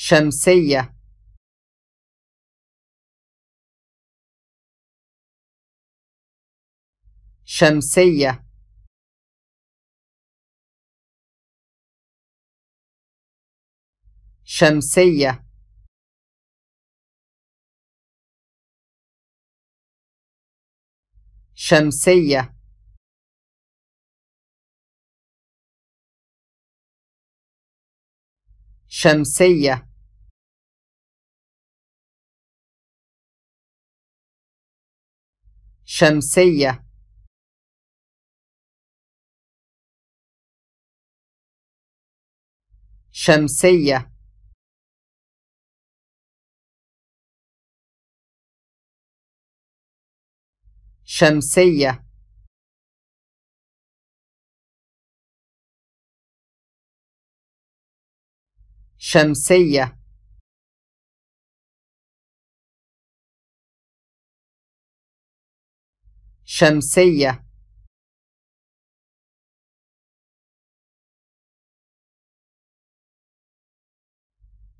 شمسية شمسية شمسية شمسية شمسية شمسية شمسية شمسية شمسية شمسية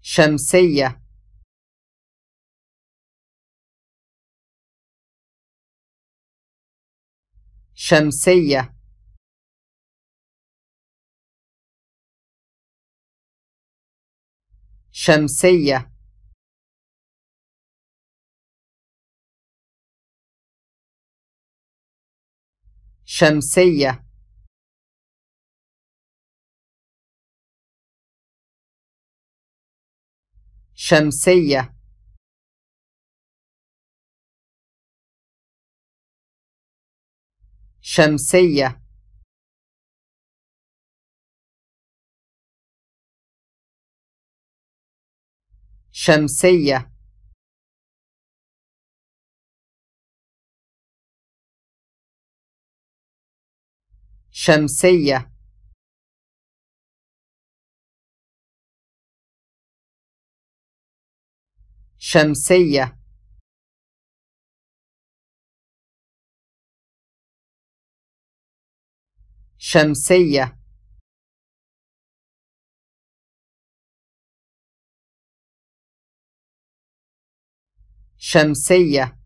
شمسية شمسية شمسية شمسية شمسية شمسية شمسية شمسية شمسية شمسية شمسية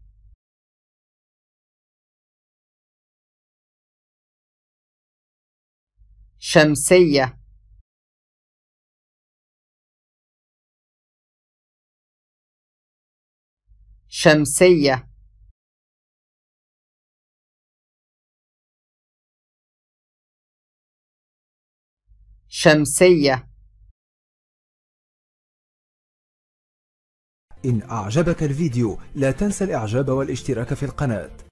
شمسية شمسية شمسية إن أعجبك الفيديو لا تنسى الإعجاب والاشتراك في القناة